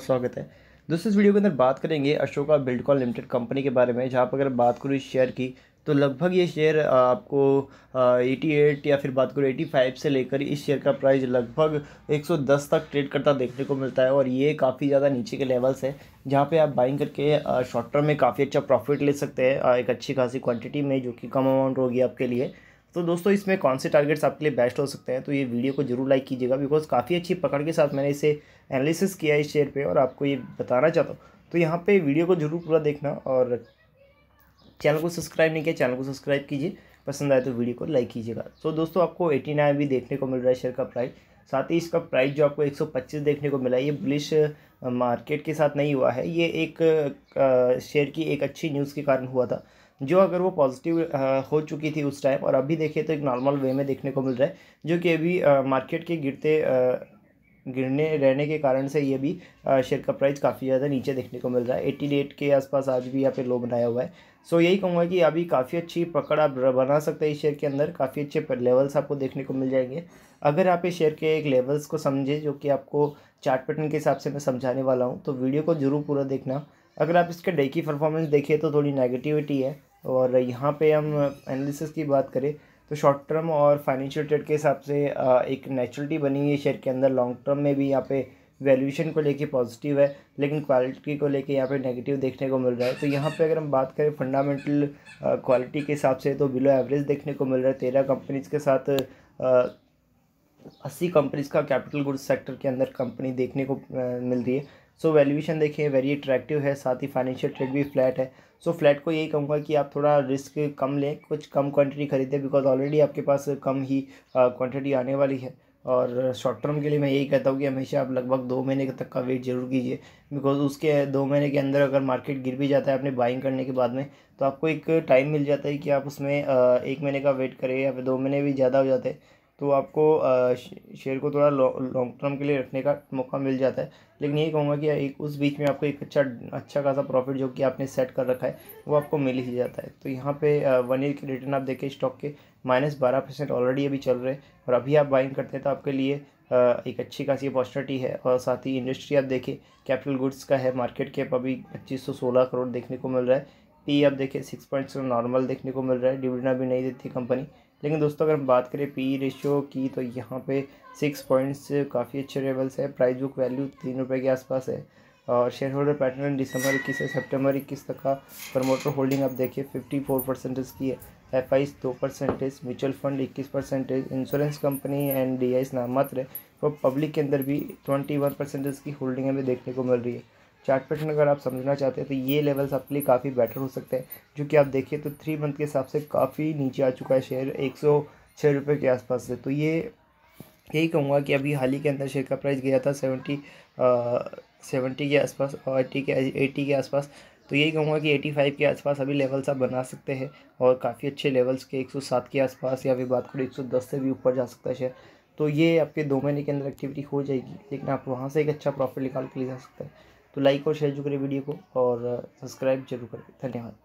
स्वागत है दोस्तों इस वीडियो के अंदर बात करेंगे अशोका बिल्डकॉन लिमिटेड कंपनी के बारे में जहाँ पर अगर बात करूँ इस शेयर की तो लगभग ये शेयर आपको 88 या फिर बात करूँ 85 से लेकर इस शेयर का प्राइस लगभग 110 तक ट्रेड करता देखने को मिलता है और ये काफ़ी ज़्यादा नीचे के लेवल्स है जहाँ पे आप बाइंग करके शॉर्ट टर्म में काफ़ी अच्छा प्रॉफिट ले सकते हैं एक अच्छी खासी क्वांटिटी में जो कि कम अमाउंट होगी आपके लिए तो दोस्तों इसमें कौन से टारगेट्स आपके लिए बेस्ट हो सकते हैं तो ये वीडियो को जरूर लाइक कीजिएगा बिकॉज काफ़ी अच्छी पकड़ के साथ मैंने इसे एनालिसिस किया इस शेयर पे और आपको ये बताना चाहता हूँ तो यहाँ पे वीडियो को जरूर पूरा देखना और चैनल को सब्सक्राइब नहीं किया चैनल को सब्सक्राइब कीजिए पसंद आए तो वीडियो को लाइक कीजिएगा सो so, दोस्तों आपको एटी नाइन भी देखने को मिल रहा है शेयर का प्राइस साथ ही इसका प्राइस जो आपको 125 देखने को मिला है ये बुलिश मार्केट के साथ नहीं हुआ है ये एक शेयर की एक अच्छी न्यूज़ के कारण हुआ था जो अगर वो पॉजिटिव हो चुकी थी उस टाइम और अभी देखिए तो एक नॉर्मल वे में देखने को मिल रहा है जो कि अभी मार्केट के गिरते गिरने रहने के कारण से ये भी शेयर का प्राइस काफ़ी ज़्यादा नीचे देखने को मिल रहा है एट्टी एट के आसपास आज भी यहाँ पे लो बनाया हुआ है सो यही कहूँगा कि अभी काफ़ी अच्छी पकड़ आप बना सकते हैं इस शेयर के अंदर काफ़ी अच्छे लेवल्स आपको देखने को मिल जाएंगे अगर आप इस शेयर के एक लेवल्स को समझें जो कि आपको चार्ट पैटर्न के हिसाब से मैं समझाने वाला हूँ तो वीडियो को जरूर पूरा देखना अगर आप इसके डे की परफॉर्मेंस देखिए तो थोड़ी नेगेटिविटी है और यहाँ पे हम एनालिसिस की बात करें तो शॉर्ट टर्म और फाइनेंशियल ट्रेड के हिसाब से एक नेचुरलिटी बनी हुई है शेयर के अंदर लॉन्ग टर्म में भी यहाँ पे वैल्यूएशन को लेके पॉजिटिव है लेकिन क्वालिटी को लेके यहाँ पे नेगेटिव देखने को मिल रहा है तो यहाँ पे अगर हम बात करें फंडामेंटल क्वालिटी के हिसाब से तो बिलो एवरेज देखने को मिल रहा है तेरह कंपनीज के साथ अस्सी कंपनीज का कैपिटल गुड्स सेक्टर के अंदर कंपनी देखने को मिल रही है सो वैल्यूएशन देखिए वेरी अट्रैक्टिव है साथ ही फाइनेंशियल ट्रेड भी फ्लैट है सो so, फ्लैट को यही कहूँगा कि आप थोड़ा रिस्क कम लें कुछ कम क्वांटिटी खरीदें बिकॉज ऑलरेडी आपके पास कम ही क्वांटिटी आने वाली है और शॉर्ट टर्म के लिए मैं यही कहता हूँ कि हमेशा आप लगभग दो महीने तक का वेट जरूर कीजिए बिकॉज उसके दो महीने के अंदर अगर मार्केट गिर भी जाता है आपने बाइंग करने के बाद में तो आपको एक टाइम मिल जाता है कि आप उसमें एक महीने का वेट करें या फिर दो महीने भी ज़्यादा हो जाते हैं तो आपको शेयर को थोड़ा लॉन्ग टर्म के लिए रखने का मौका मिल जाता है लेकिन यही कहूँगा कि एक उस बीच में आपको एक अच्छा अच्छा खासा प्रॉफिट जो कि आपने सेट कर रखा है वो आपको मिल ही जाता है तो यहाँ पे वन ईयर के रिटर्न आप देखें स्टॉक के माइनस बारह परसेंट ऑलरेडी अभी चल रहे हैं और अभी आप बाइंग करते हैं तो आपके लिए एक अच्छी खासी अपॉर्चुनिटी है और साथ ही इंडस्ट्री आप देखें कैपिटल गुड्स का है मार्केट कैप अभी पच्चीस सौ सोलह करोड़ देखने को मिल रहा है पी e आप देखें सिक्स पॉइंट नॉर्मल देखने को मिल रहा है डिविडेंड अभी नहीं देती कंपनी लेकिन दोस्तों अगर हम बात करें पी रेशियो की तो यहाँ पे सिक्स पॉइंट्स काफ़ी अच्छे लेवल्स है प्राइस बुक वैल्यू तीन रुपये के आसपास है और शेयर होल्डर पैटर्न दिसंबर इक्कीस से सितंबर इक्कीस तक का प्रमोटर होल्डिंग आप देखिए फिफ्टी फोर परसेंटेज की है एफ आई दो परसेंटेज म्यूचुअल फंड इक्कीस percentage insurance company and D I नाम मात्र है वो पब्लिक के अंदर भी ट्वेंटी वन परसेंटेज की होल्डिंग हमें देखने को मिल रही है चार्ट पैटर्न अगर आप समझना चाहते हैं तो ये लेवल्स आपके लिए काफ़ी बेटर हो सकते हैं जो कि आप देखिए तो थ्री मंथ के हिसाब से काफ़ी नीचे आ चुका है शेयर एक सौ छः रुपये के आसपास से तो ये यही कहूँगा कि अभी हाल ही के अंदर शेयर का प्राइस गया था सेवेंटी सेवेंटी के आसपास और एट्टी के एटी के आसपास तो यही कहूँगा कि फाइव के आसपास अभी लेवल्स आप बना सकते हैं और काफ़ी अच्छे लेवल्स के एक सौ सात के आसपास या फिर बात करो दस से भी ऊपर जा सकता है शेयर तो ये आपके दो महीने के अंदर एक्टिविटी हो जाएगी लेकिन आप वहाँ से एक अच्छा प्रॉफिट निकाल के ले जा सकते हैं तो लाइक और शेयर जरूर करें वीडियो को और सब्सक्राइब uh, जरूर करें धन्यवाद